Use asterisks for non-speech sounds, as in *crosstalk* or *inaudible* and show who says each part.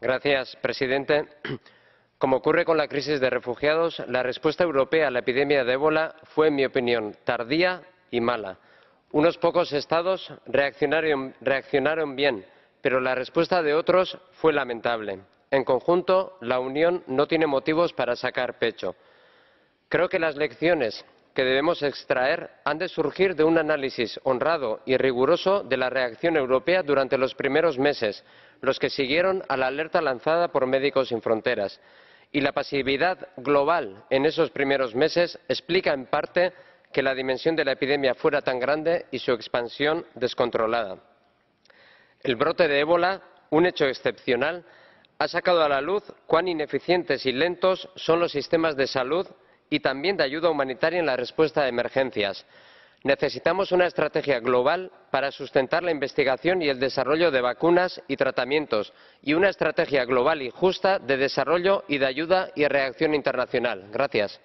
Speaker 1: Gracias, presidente. *clears throat* Como ocurre con la crisis de refugiados, la respuesta europea a la epidemia de ébola fue, en mi opinión, tardía y mala. Unos pocos estados reaccionaron, reaccionaron bien, pero la respuesta de otros fue lamentable. En conjunto, la Unión no tiene motivos para sacar pecho. Creo que las lecciones que debemos extraer han de surgir de un análisis honrado y riguroso de la reacción europea durante los primeros meses, los que siguieron a la alerta lanzada por Médicos Sin Fronteras. Y la pasividad global en esos primeros meses explica en parte que la dimensión de la epidemia fuera tan grande y su expansión descontrolada. El brote de ébola, un hecho excepcional, ha sacado a la luz cuán ineficientes y lentos son los sistemas de salud y también de ayuda humanitaria en la respuesta a emergencias. Necesitamos una estrategia global para sustentar la investigación y el desarrollo de vacunas y tratamientos y una estrategia global y justa de desarrollo y de ayuda y reacción internacional. Gracias.